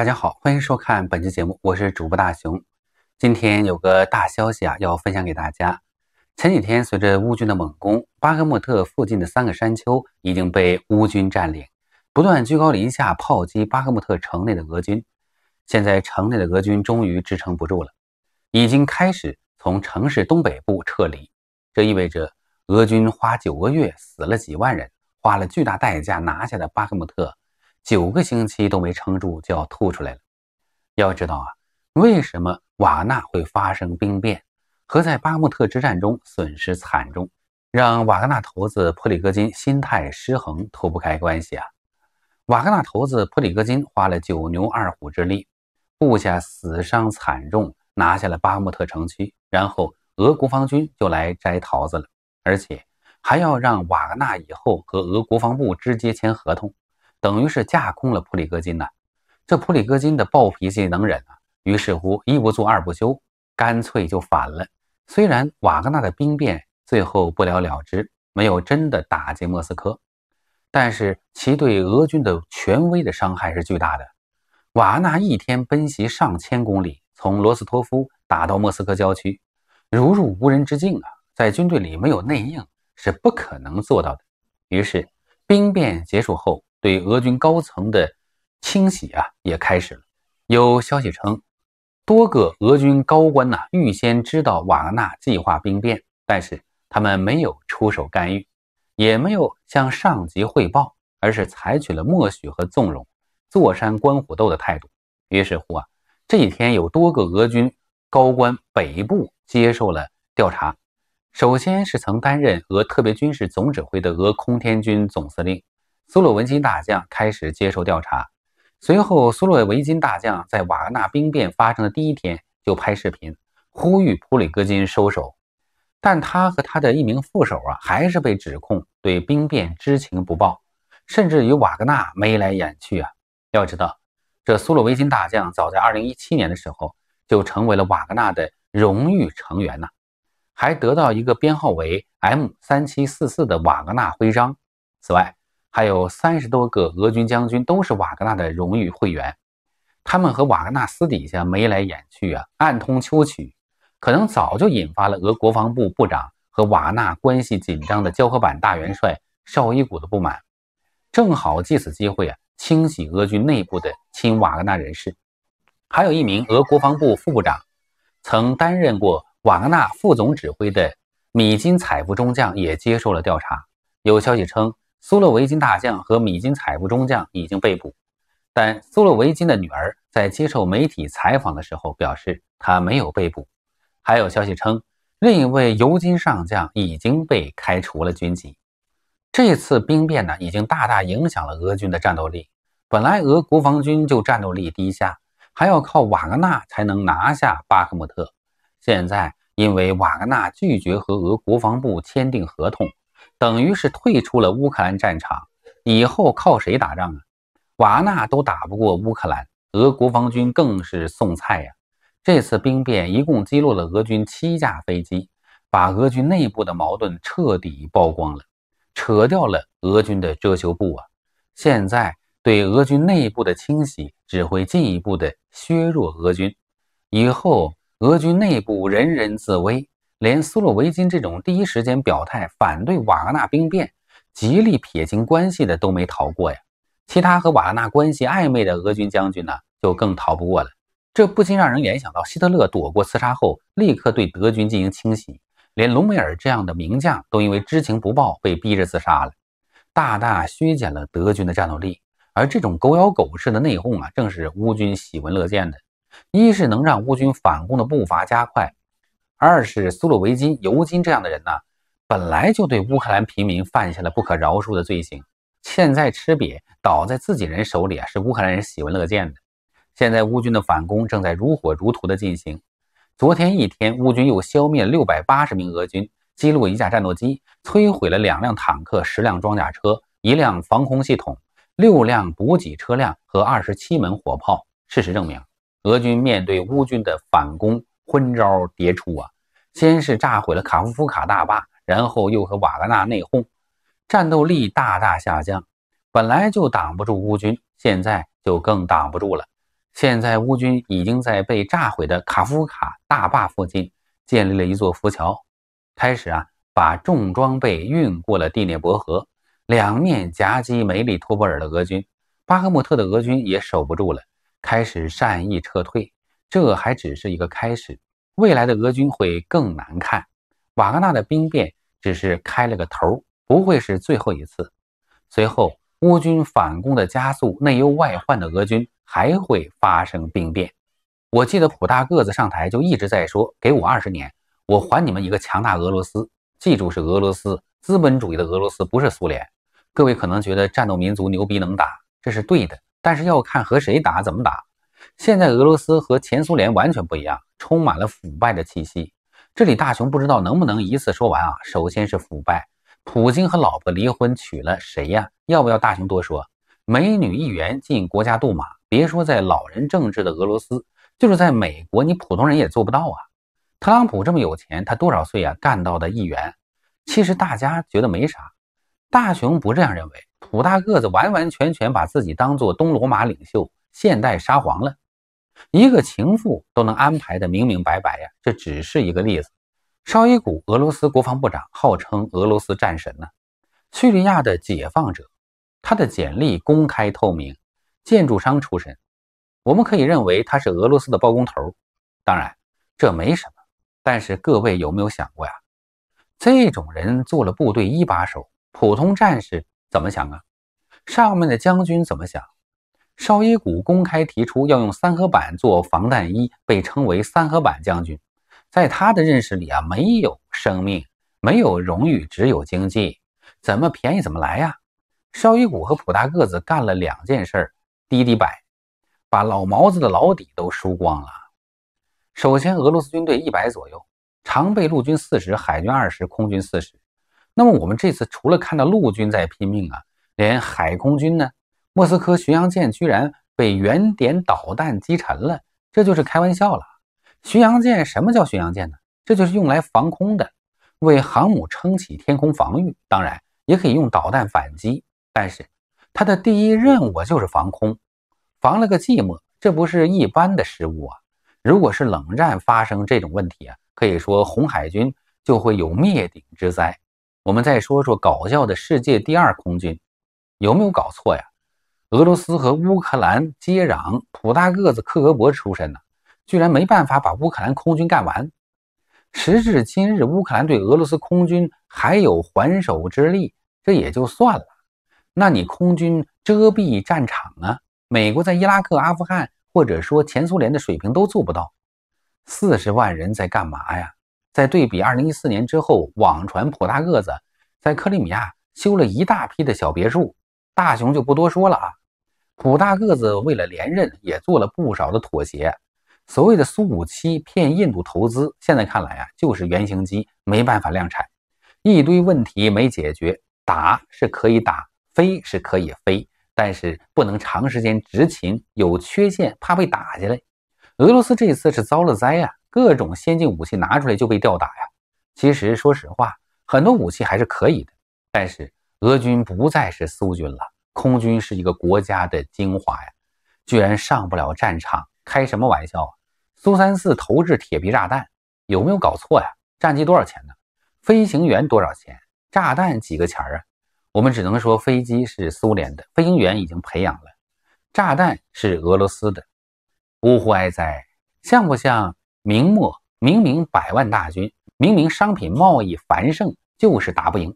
大家好，欢迎收看本期节目，我是主播大熊。今天有个大消息啊，要分享给大家。前几天，随着乌军的猛攻，巴赫穆特附近的三个山丘已经被乌军占领，不断居高临下炮击巴赫穆特城内的俄军。现在城内的俄军终于支撑不住了，已经开始从城市东北部撤离。这意味着俄军花九个月、死了几万人，花了巨大代价拿下的巴赫穆特。九个星期都没撑住，就要吐出来了。要知道啊，为什么瓦纳会发生兵变，和在巴莫特之战中损失惨重，让瓦格纳头子普里戈金心态失衡脱不开关系啊？瓦格纳头子普里戈金花了九牛二虎之力，部下死伤惨重，拿下了巴莫特城区，然后俄国防军就来摘桃子了，而且还要让瓦格纳以后和俄国防部直接签合同。等于是架空了普里戈金呐，这普里戈金的暴脾气能忍啊？于是乎，一不做二不休，干脆就反了。虽然瓦格纳的兵变最后不了了之，没有真的打进莫斯科，但是其对俄军的权威的伤害是巨大的。瓦格纳一天奔袭上千公里，从罗斯托夫打到莫斯科郊区，如入无人之境啊！在军队里没有内应是不可能做到的。于是兵变结束后。对俄军高层的清洗啊也开始了。有消息称，多个俄军高官呢预先知道瓦格纳计划兵变，但是他们没有出手干预，也没有向上级汇报，而是采取了默许和纵容、坐山观虎斗的态度。于是乎啊，这几天有多个俄军高官北部接受了调查。首先是曾担任俄特别军事总指挥的俄空天军总司令。苏洛维金大将开始接受调查。随后，苏洛维金大将在瓦格纳兵变发生的第一天就拍视频呼吁普里戈金收手，但他和他的一名副手啊，还是被指控对兵变知情不报，甚至与瓦格纳眉来眼去啊。要知道，这苏洛维金大将早在2017年的时候就成为了瓦格纳的荣誉成员呢，还得到一个编号为 M 三七四四的瓦格纳徽章。此外，还有三十多个俄军将军都是瓦格纳的荣誉会员，他们和瓦格纳私底下眉来眼去啊，暗通秋曲，可能早就引发了俄国防部部长和瓦纳关系紧张的胶合板大元帅绍伊古的不满，正好借此机会啊，清洗俄军内部的亲瓦格纳人士。还有一名俄国防部副部长，曾担任过瓦格纳副总指挥的米金采夫中将也接受了调查。有消息称。苏洛维金大将和米金采夫中将已经被捕，但苏洛维金的女儿在接受媒体采访的时候表示，他没有被捕。还有消息称，另一位尤金上将已经被开除了军籍。这次兵变呢，已经大大影响了俄军的战斗力。本来俄国防军就战斗力低下，还要靠瓦格纳才能拿下巴赫穆特。现在因为瓦格纳拒绝和俄国防部签订合同。等于是退出了乌克兰战场，以后靠谁打仗啊？瓦纳都打不过乌克兰，俄国防军更是送菜呀！这次兵变一共击落了俄军七架飞机，把俄军内部的矛盾彻底曝光了，扯掉了俄军的遮羞布啊！现在对俄军内部的清洗只会进一步的削弱俄军，以后俄军内部人人自危。连苏洛维金这种第一时间表态反对瓦格纳兵变、极力撇清关系的都没逃过呀，其他和瓦格纳关系暧昧的俄军将军呢，就更逃不过了。这不禁让人联想到希特勒躲过刺杀后，立刻对德军进行清洗，连隆美尔这样的名将都因为知情不报被逼着自杀了，大大削减了德军的战斗力。而这种狗咬狗式的内讧啊，正是乌军喜闻乐见的，一是能让乌军反攻的步伐加快。二是苏鲁维金、尤金这样的人呢，本来就对乌克兰平民犯下了不可饶恕的罪行，现在吃瘪倒在自己人手里啊，是乌克兰人喜闻乐见的。现在乌军的反攻正在如火如荼地进行，昨天一天，乌军又消灭了六百八十名俄军，击落一架战斗机，摧毁了两辆坦克、十辆装甲车、一辆防空系统、六辆补给车辆和二十七门火炮。事实证明，俄军面对乌军的反攻。昏招迭出啊！先是炸毁了卡夫卡大坝，然后又和瓦格纳内讧，战斗力大大下降，本来就挡不住乌军，现在就更挡不住了。现在乌军已经在被炸毁的卡夫卡大坝附近建立了一座浮桥，开始啊把重装备运过了第聂伯河，两面夹击梅里托波尔的俄军，巴赫穆特的俄军也守不住了，开始善意撤退。这还只是一个开始，未来的俄军会更难看。瓦格纳的兵变只是开了个头，不会是最后一次。随后乌军反攻的加速，内忧外患的俄军还会发生兵变。我记得普大个子上台就一直在说：“给我二十年，我还你们一个强大俄罗斯。”记住，是俄罗斯，资本主义的俄罗斯，不是苏联。各位可能觉得战斗民族牛逼能打，这是对的，但是要看和谁打，怎么打。现在俄罗斯和前苏联完全不一样，充满了腐败的气息。这里大雄不知道能不能一次说完啊？首先是腐败，普京和老婆离婚娶了谁呀？要不要大雄多说？美女议员进国家杜马，别说在老人政治的俄罗斯，就是在美国，你普通人也做不到啊。特朗普这么有钱，他多少岁啊？干到的议员，其实大家觉得没啥，大雄不这样认为，普大个子完完全全把自己当做东罗马领袖。现代沙皇了一个情妇都能安排的明明白白呀，这只是一个例子。绍伊古，俄罗斯国防部长，号称俄罗斯战神呢，叙利亚的解放者，他的简历公开透明，建筑商出身，我们可以认为他是俄罗斯的包工头。当然，这没什么。但是各位有没有想过呀？这种人做了部队一把手，普通战士怎么想啊？上面的将军怎么想？邵一谷公开提出要用三合板做防弹衣，被称为“三合板将军”。在他的认识里啊，没有生命，没有荣誉，只有经济，怎么便宜怎么来呀！邵一谷和普大个子干了两件事，滴滴摆，把老毛子的老底都输光了。首先，俄罗斯军队一百左右，常备陆军四十，海军二十，空军四十。那么我们这次除了看到陆军在拼命啊，连海空军呢？莫斯科巡洋舰居然被原点导弹击沉了，这就是开玩笑了。巡洋舰什么叫巡洋舰呢？这就是用来防空的，为航母撑起天空防御。当然也可以用导弹反击，但是它的第一任务就是防空，防了个寂寞，这不是一般的失误啊！如果是冷战发生这种问题啊，可以说红海军就会有灭顶之灾。我们再说说搞笑的世界第二空军，有没有搞错呀？俄罗斯和乌克兰接壤，普大个子克格勃出身呢，居然没办法把乌克兰空军干完。时至今日，乌克兰对俄罗斯空军还有还手之力，这也就算了。那你空军遮蔽战场呢？美国在伊拉克、阿富汗，或者说前苏联的水平都做不到。四十万人在干嘛呀？在对比二零一四年之后，网传普大个子在克里米亚修了一大批的小别墅，大熊就不多说了啊。普大个子为了连任也做了不少的妥协。所谓的苏五七骗印度投资，现在看来啊，就是原型机，没办法量产。一堆问题没解决，打是可以打，飞是可以飞，但是不能长时间执勤，有缺陷，怕被打下来。俄罗斯这次是遭了灾啊！各种先进武器拿出来就被吊打呀。其实说实话，很多武器还是可以的，但是俄军不再是苏军了。空军是一个国家的精华呀，居然上不了战场，开什么玩笑啊！苏三四投掷铁皮炸弹，有没有搞错呀？战机多少钱呢？飞行员多少钱？炸弹几个钱儿啊？我们只能说飞机是苏联的，飞行员已经培养了，炸弹是俄罗斯的。呜呼哀哉，像不像明末？明明百万大军，明明商品贸易繁盛，就是打不赢。